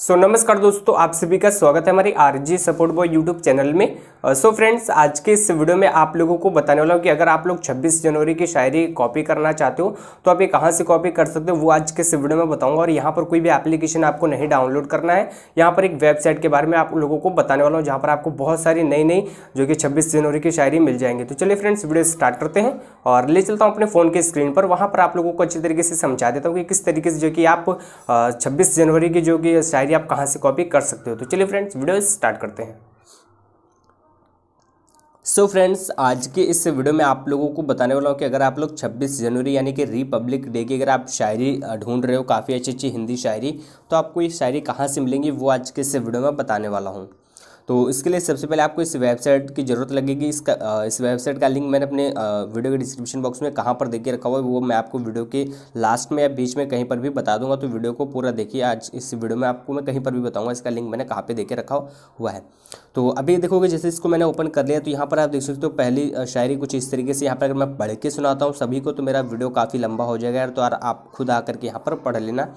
सो so, नमस्कार दोस्तों आप सभी का स्वागत है हमारे RG support boy YouTube channel में सो uh, फ्रेंड्स so आज के इस वीडियो में आप लोगों को बताने वाला हूँ कि अगर आप लोग 26 जनवरी की शायरी कॉपी करना चाहते हो तो आप ये कहाँ से कॉपी कर सकते हो वो आज के इस वीडियो में बताऊंगा और यहाँ पर कोई भी एप्लीकेशन आपको नहीं डाउनलोड करना है यहाँ पर एक वेबसाइट के बारे में आप लोगों को बताने वाला हूँ जहाँ पर आपको बहुत सारी नई नई जो कि छब्बीस जनवरी की शायरी मिल जाएंगी तो चलिए फ्रेंड्स वीडियो स्टार्ट करते हैं और ले चलता हूँ अपने फ़ोन के स्क्रीन पर वहाँ पर आप लोगों को अच्छी तरीके से समझा देता हूँ कि किस तरीके से जो कि आप uh, छब्बीस जनवरी की जो कि शायरी डायरी आप कहाँ से कॉपी कर सकते हो तो चलिए फ्रेंड्स वीडियो स्टार्ट करते हैं सो so फ्रेंड्स आज के इस वीडियो में आप लोगों को बताने वाला हूँ कि अगर आप लोग 26 जनवरी यानी कि रिपब्लिक डे की अगर आप शायरी ढूंढ रहे हो काफ़ी अच्छी अच्छी हिंदी शायरी तो आपको ये शायरी कहाँ से मिलेंगी वो आज के इस वीडियो में बताने वाला हूँ तो इसके लिए सबसे पहले आपको इस वेबसाइट की ज़रूरत लगेगी इसका इस वेबसाइट का लिंक मैंने अपने वीडियो के डिस्क्रिप्शन बॉक्स में कहाँ पर देखे रखा हुआ है वो मैं आपको वीडियो के लास्ट में या बीच में कहीं पर भी बता दूंगा तो वीडियो को पूरा देखिए आज इस वीडियो में आपको मैं कहीं पर भी बताऊँगा इसका लिंक मैंने कहाँ पर देखे रखा हुआ है तो अभी देखोगे जैसे इसको मैंने ओपन कर लिया तो यहाँ पर आप देख सकते हो पहली शायरी कुछ इस तरीके से यहाँ पर अगर मैं पढ़ के सुनाता हूँ सभी को तो मेरा वीडियो काफ़ी लंबा हो जाएगा यार तो यार आप खुद आकर के यहाँ पर पढ़ लेना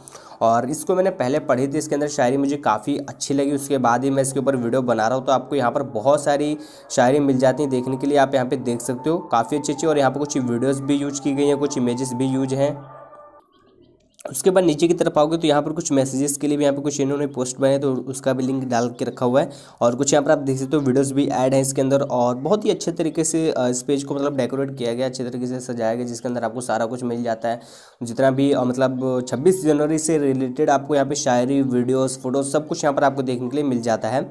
और इसको मैंने पहले पढ़ी थी इसके अंदर शायरी मुझे काफ़ी अच्छी लगी उसके बाद ही मैं इसके ऊपर वीडियो बना रहा हूँ तो आपको यहाँ पर बहुत सारी शायरी मिल जाती है देखने के लिए आप यहाँ पर देख सकते हो काफ़ी अच्छी अच्छी और यहाँ पर कुछ वीडियोज़ भी यूज की गई हैं कुछ इमेज़ भी यूज हैं उसके बाद नीचे की तरफ आओगे तो यहाँ पर कुछ मैसेजेस के लिए भी यहाँ पर कुछ इन्होंने पोस्ट बनाए तो उसका भी लिंक डाल के रखा हुआ है और कुछ यहाँ पर आप देख सकते हो वीडियोस भी ऐड हैं इसके अंदर और बहुत ही अच्छे तरीके से इस पेज को मतलब डेकोरेट किया गया अच्छे तरीके से सजाया गया जिसके अंदर आपको सारा कुछ मिल जाता है जितना भी मतलब छब्बीस जनवरी से रिलेटेड आपको यहाँ पर शायरी वीडियोज़ फोटोज़ सब कुछ यहाँ पर आपको देखने के लिए मिल जाता है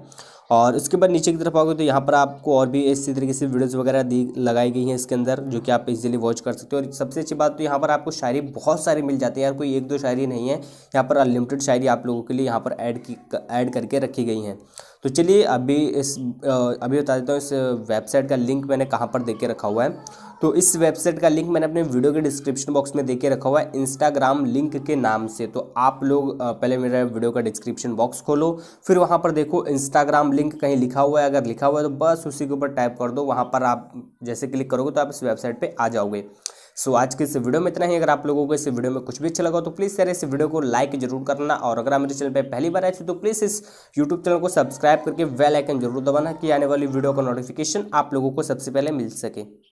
और इसके बाद नीचे की तरफ आओगे तो यहाँ पर आपको और भी इसी तरीके से वीडियोस वगैरह दी लगाई गई हैं इसके अंदर जो कि आप इजीली वॉच कर सकते हो और सबसे अच्छी बात तो यहाँ पर आपको शायरी बहुत सारी मिल जाती है यार कोई एक दो शायरी नहीं है यहाँ पर अनलिमिटेड शायरी आप लोगों के लिए यहाँ पर ऐड की ऐड करके रखी गई हैं तो चलिए अभी इस अभी बता देता हूँ इस वेबसाइट का लिंक मैंने कहाँ पर दे के रखा हुआ है तो इस वेबसाइट का लिंक मैंने अपने वीडियो के डिस्क्रिप्शन बॉक्स में देके रखा हुआ है इंस्टाग्राम लिंक के नाम से तो आप लोग पहले मेरा वीडियो का डिस्क्रिप्शन बॉक्स खोलो फिर वहाँ पर देखो इंस्टाग्राम लिंक कहीं लिखा हुआ है अगर लिखा हुआ है तो बस उसी के ऊपर टाइप कर दो वहाँ पर आप जैसे क्लिक करोगे तो आप इस वेबसाइट पर आ जाओगे सो so, आज के इस वीडियो में इतना ही अगर आप लोगों को इस वीडियो में कुछ भी अच्छा लगा तो प्लीज़ सर इस वीडियो को लाइक जरूर करना और अगर आप मेरे चैनल पर पहली बार आए थे तो प्लीज़ इस यूट्यूब चैनल को सब्सक्राइब करके वेल आइकन जरूर दबाना कि आने वाली वीडियो का नोटिफिकेशन आप लोगों को सबसे पहले मिल सके